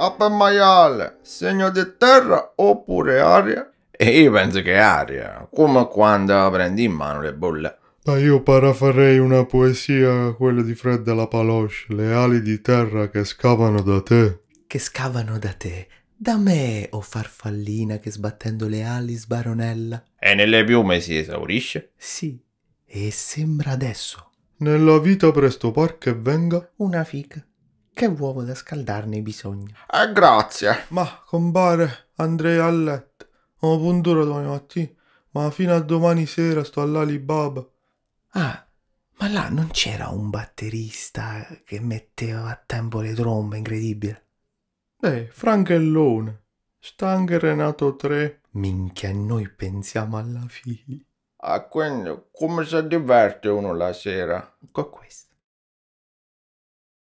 ape maiale, segno di terra oppure aria? E io penso che aria, come quando prendi in mano le bolle. Ma io parafarei una poesia, quella di Fred della Palosce, le ali di terra che scavano da te. Che scavano da te? Da me, o oh farfallina che sbattendo le ali sbaronella. E nelle piume si esaurisce? Sì, e sembra adesso. Nella vita presto par che venga. Una fica che uovo da scaldarne i bisogni. Eh, grazie. Ma, compare, andrei a letto. Ho puntura domani mattina, ma fino a domani sera sto all'Alibaba. Ah, ma là non c'era un batterista che metteva a tempo le trombe, incredibile? Eh, Franchellone. Sta Renato 3. Minchia, noi pensiamo alla figlia. Ah, quindi come si diverte uno la sera? Con questo.